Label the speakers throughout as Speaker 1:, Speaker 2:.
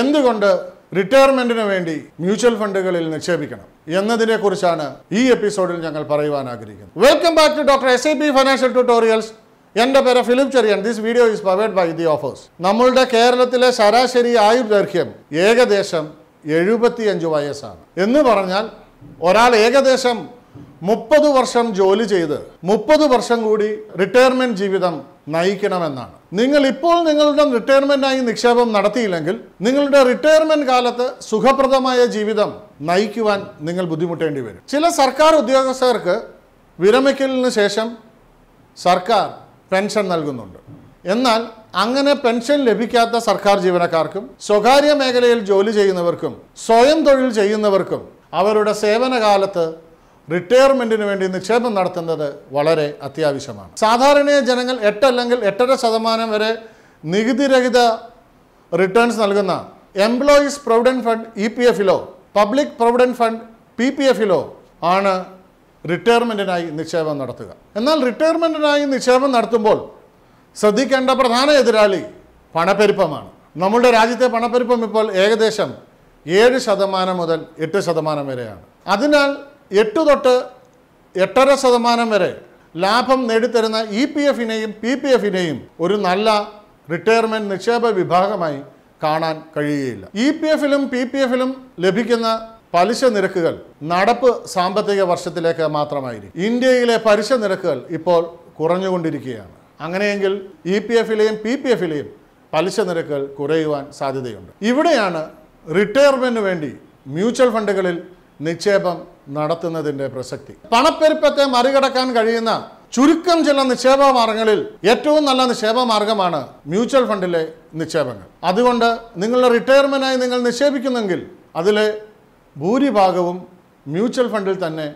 Speaker 1: എന്തുകൊണ്ട് റിട്ടയർമെന്റിന് വേണ്ടി മ്യൂച്വൽ ഫണ്ടുകളിൽ നിക്ഷേപിക്കണം എന്നതിനെ കുറിച്ചാണ് ഈ എപ്പിസോഡിൽ ഞങ്ങൾ പറയുവാൻ ആഗ്രഹിക്കുന്നത് welcome back to doctor S I P financial tutorials എൻ്റെ പേര് Philip Cherian this video is powered by the offers നമ്മളുടെ കേരളത്തിലെ ശരാശരി ആയുർദൈർഘ്യം ഏകദേശം എഴുപത്തിയഞ്ച് വയസ്സാണ് എന്ന് പറഞ്ഞാൽ ഒരാൾ ഏകദേശം മുപ്പത് വർഷം ജോലി ചെയ്ത് മുപ്പത് വർഷം കൂടി റിട്ടയർമെന്റ് ജീവിതം നയിക്കണമെന്നാണ് നിങ്ങൾ ഇപ്പോൾ നിങ്ങളുടെ റിട്ടയർമെന്റായി നിക്ഷേപം നടത്തിയില്ലെങ്കിൽ നിങ്ങളുടെ റിട്ടയർമെന്റ് കാലത്ത് സുഖപ്രദമായ ജീവിതം നയിക്കുവാൻ നിങ്ങൾ ബുദ്ധിമുട്ടേണ്ടി വരും ചില സർക്കാർ ഉദ്യോഗസ്ഥർക്ക് വിരമിക്കലിന് ശേഷം സർക്കാർ പെൻഷൻ നൽകുന്നുണ്ട് എന്നാൽ അങ്ങനെ പെൻഷൻ ലഭിക്കാത്ത സർക്കാർ ജീവനക്കാർക്കും സ്വകാര്യ മേഖലയിൽ ജോലി ചെയ്യുന്നവർക്കും സ്വയം തൊഴിൽ ചെയ്യുന്നവർക്കും അവരുടെ സേവനകാലത്ത് റിട്ടയർമെന്റിന് വേണ്ടി നിക്ഷേപം നടത്തുന്നത് വളരെ അത്യാവശ്യമാണ് സാധാരണ ജനങ്ങൾ എട്ടല്ലെങ്കിൽ എട്ടര ശതമാനം വരെ നികുതിരഹിത റിട്ടേൺസ് നൽകുന്ന employees provident fund E P എഫിലോ public provident fund P P എഫിലോ ആണ് റിട്ടയർമെൻറ്റിനായി നിക്ഷേപം നടത്തുക എന്നാൽ റിട്ടയർമെൻറ്റിനായി നിക്ഷേപം നടത്തുമ്പോൾ ശ്രദ്ധിക്കേണ്ട പ്രധാന എതിരാളി പണപ്പെരുപ്പമാണ് നമ്മുടെ രാജ്യത്തെ പണപ്പെരുപ്പം ഇപ്പോൾ ഏകദേശം ഏഴ് ശതമാനം മുതൽ എട്ട് ശതമാനം വരെയാണ് അതിനാൽ എട്ട് തൊട്ട് എട്ടര ശതമാനം വരെ ലാഭം നേടിത്തരുന്ന ഇ പി എഫിനെയും പി പി എഫിനെയും ഒരു നല്ല റിട്ടയർമെൻറ്റ് നിക്ഷേപ വിഭാഗമായി കാണാൻ കഴിയുകയില്ല ഇ പി എഫിലും പി പി എഫിലും ലഭിക്കുന്ന പലിശ നിരക്കുകൾ നടപ്പ് സാമ്പത്തിക വർഷത്തിലേക്ക് മാത്രമായിരിക്കും ഇന്ത്യയിലെ പലിശ നിരക്കുകൾ ഇപ്പോൾ കുറഞ്ഞുകൊണ്ടിരിക്കുകയാണ് അങ്ങനെയെങ്കിൽ ഇ പി എഫിലെയും പി പി എഫിലെയും പലിശ നിരക്കുകൾ കുറയുവാൻ സാധ്യതയുണ്ട് ഇവിടെയാണ് റിട്ടയർമെൻറ്റിന് വേണ്ടി മ്യൂച്വൽ ഫണ്ടുകളിൽ നിക്ഷേപം നടത്തുന്നതിന്റെ പ്രസക്തി പണപ്പെരുപ്പത്തെ മറികടക്കാൻ കഴിയുന്ന ചുരുക്കം ചില നിക്ഷേപ മാർഗങ്ങളിൽ ഏറ്റവും നല്ല നിക്ഷേപ മാർഗമാണ് മ്യൂച്വൽ ഫണ്ടിലെ നിക്ഷേപങ്ങൾ അതുകൊണ്ട് നിങ്ങളുടെ റിട്ടയർമെൻറ്റായി നിങ്ങൾ നിക്ഷേപിക്കുന്നെങ്കിൽ അതിലെ ഭൂരിഭാഗവും മ്യൂച്വൽ ഫണ്ടിൽ തന്നെ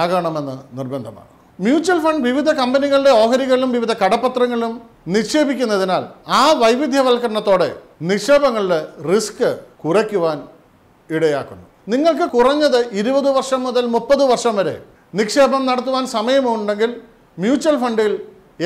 Speaker 1: ആകണമെന്ന് നിർബന്ധമാണ് മ്യൂച്വൽ ഫണ്ട് വിവിധ കമ്പനികളുടെ ഓഹരികളിലും വിവിധ കടപ്പത്രങ്ങളിലും നിക്ഷേപിക്കുന്നതിനാൽ ആ വൈവിധ്യവൽക്കരണത്തോടെ നിക്ഷേപങ്ങളുടെ റിസ്ക് കുറയ്ക്കുവാൻ ഇടയാക്കുന്നു നിങ്ങൾക്ക് കുറഞ്ഞത് ഇരുപത് വർഷം മുതൽ മുപ്പത് വർഷം വരെ നിക്ഷേപം നടത്തുവാൻ സമയമുണ്ടെങ്കിൽ മ്യൂച്വൽ ഫണ്ടിൽ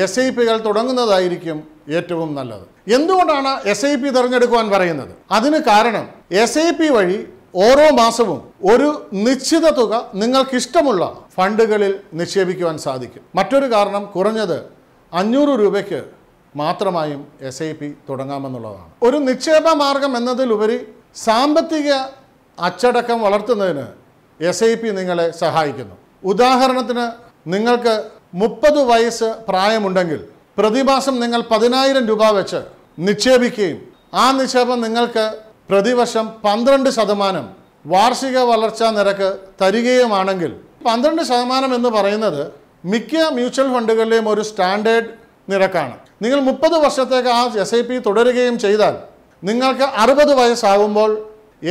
Speaker 1: എസ് ഐ പികൾ തുടങ്ങുന്നതായിരിക്കും ഏറ്റവും നല്ലത് എന്തുകൊണ്ടാണ് എസ് ഐ പി തിരഞ്ഞെടുക്കുവാൻ പറയുന്നത് അതിന് കാരണം എസ് ഐ പി വഴി ഓരോ മാസവും ഒരു നിശ്ചിത തുക നിങ്ങൾക്കിഷ്ടമുള്ള ഫണ്ടുകളിൽ നിക്ഷേപിക്കുവാൻ സാധിക്കും മറ്റൊരു കാരണം കുറഞ്ഞത് അഞ്ഞൂറ് രൂപയ്ക്ക് മാത്രമായും എസ് ഐ പി തുടങ്ങാമെന്നുള്ളതാണ് ഒരു നിക്ഷേപ മാർഗം എന്നതിലുപരി സാമ്പത്തിക അച്ചടക്കം വളർത്തുന്നതിന് എസ് ഐ പി നിങ്ങളെ സഹായിക്കുന്നു ഉദാഹരണത്തിന് നിങ്ങൾക്ക് മുപ്പത് വയസ്സ് പ്രായമുണ്ടെങ്കിൽ പ്രതിമാസം നിങ്ങൾ പതിനായിരം രൂപ വെച്ച് നിക്ഷേപിക്കുകയും ആ നിക്ഷേപം നിങ്ങൾക്ക് പ്രതിവർഷം പന്ത്രണ്ട് ശതമാനം വാർഷിക വളർച്ചാ നിരക്ക് തരികയുമാണെങ്കിൽ പന്ത്രണ്ട് ശതമാനം എന്ന് പറയുന്നത് മിക്ക മ്യൂച്വൽ ഫണ്ടുകളിലെയും ഒരു സ്റ്റാൻഡേർഡ് നിരക്കാണ് നിങ്ങൾ മുപ്പത് വർഷത്തേക്ക് ആ എസ് ഐ പി തുടരുകയും ചെയ്താൽ നിങ്ങൾക്ക് അറുപത് വയസ്സാകുമ്പോൾ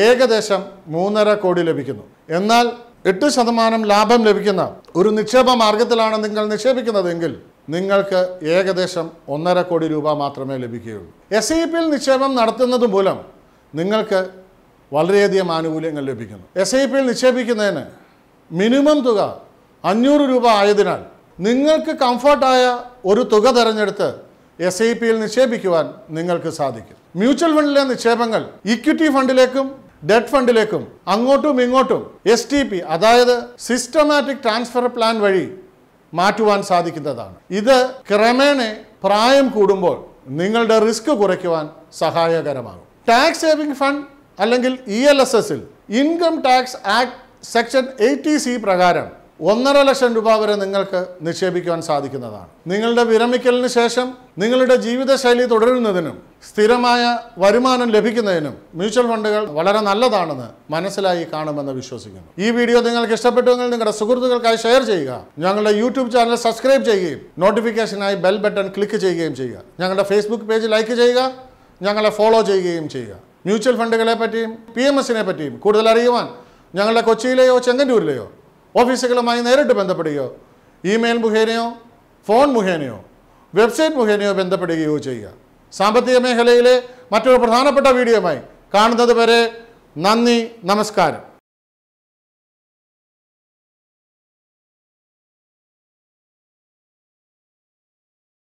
Speaker 1: ഏകദേശം മൂന്നര കോടി ലഭിക്കുന്നു എന്നാൽ എട്ട് ശതമാനം ലാഭം ലഭിക്കുന്ന ഒരു നിക്ഷേപ മാർഗത്തിലാണ് നിങ്ങൾ നിക്ഷേപിക്കുന്നതെങ്കിൽ നിങ്ങൾക്ക് ഏകദേശം ഒന്നര കോടി രൂപ മാത്രമേ ലഭിക്കുകയുള്ളൂ എസ് ഐ e പിയിൽ നിക്ഷേപം നടത്തുന്നത് മൂലം നിങ്ങൾക്ക് വളരെയധികം ആനുകൂല്യങ്ങൾ ലഭിക്കുന്നു എസ് ഐ e പിയിൽ നിക്ഷേപിക്കുന്നതിന് മിനിമം തുക അഞ്ഞൂറ് രൂപ ആയതിനാൽ നിങ്ങൾക്ക് കംഫർട്ടായ ഒരു തുക തിരഞ്ഞെടുത്ത് എസ് ഐ പിയിൽ നിക്ഷേപിക്കുവാൻ നിങ്ങൾക്ക് സാധിക്കും മ്യൂച്വൽ ഫണ്ടിലെ നിക്ഷേപങ്ങൾ ഇക്വിറ്റി ഫണ്ടിലേക്കും ഡെറ്റ് ഫണ്ടിലേക്കും അങ്ങോട്ടും ഇങ്ങോട്ടും എസ് ടി പി അതായത് സിസ്റ്റമാറ്റിക് ട്രാൻസ്ഫർ പ്ലാൻ വഴി മാറ്റുവാൻ സാധിക്കുന്നതാണ് ഇത് ക്രമേണ പ്രായം കൂടുമ്പോൾ നിങ്ങളുടെ റിസ്ക് കുറയ്ക്കുവാൻ സഹായകരമാകും ടാക്സ് സേവിംഗ് ഫണ്ട് അല്ലെങ്കിൽ ഇ എൽ എസ് എസിൽ income tax act section eighty C പ്രകാരം ഒന്നര ലക്ഷം രൂപ വരെ നിങ്ങൾക്ക് നിക്ഷേപിക്കുവാൻ സാധിക്കുന്നതാണ് നിങ്ങളുടെ വിരമിക്കലിന് ശേഷം നിങ്ങളുടെ ജീവിതശൈലി തുടരുന്നതിനും സ്ഥിരമായ വരുമാനം ലഭിക്കുന്നതിനും മ്യൂച്വൽ ഫണ്ടുകൾ വളരെ നല്ലതാണെന്ന് മനസ്സിലായി കാണുമെന്ന് വിശ്വസിക്കുന്നു ഈ വീഡിയോ നിങ്ങൾക്ക് ഇഷ്ടപ്പെട്ടുവെങ്കിൽ നിങ്ങളുടെ സുഹൃത്തുക്കൾക്കായി ഷെയർ ചെയ്യുക ഞങ്ങളുടെ യൂട്യൂബ് ചാനൽ സബ്സ്ക്രൈബ് ചെയ്യുകയും നോട്ടിഫിക്കേഷനായി ബെൽ ബട്ടൺ ക്ലിക്ക് ചെയ്യുകയും ചെയ്യുക ഞങ്ങളുടെ ഫേസ്ബുക്ക് പേജ് ലൈക്ക് ചെയ്യുക ഞങ്ങളെ ഫോളോ ചെയ്യുകയും ചെയ്യുക മ്യൂച്വൽ ഫണ്ടുകളെ പറ്റിയും പി എം എസിനെ പറ്റിയും കൂടുതൽ അറിയുവാൻ ഞങ്ങളുടെ കൊച്ചിയിലെയോ ചെങ്ങന്നൂരിലെയോ ഓഫീസുകളുമായി നേരിട്ട് ബന്ധപ്പെടുകയോ ഇമെയിൽ മുഖേനയോ ഫോൺ മുഖേനയോ വെബ്സൈറ്റ് മുഖേനയോ ബന്ധപ്പെടുകയോ ചെയ്യുക സാമ്പത്തിക മേഖലയിലെ മറ്റൊരു പ്രധാനപ്പെട്ട വീഡിയോയുമായി കാണുന്നത് വരെ നന്ദി നമസ്കാരം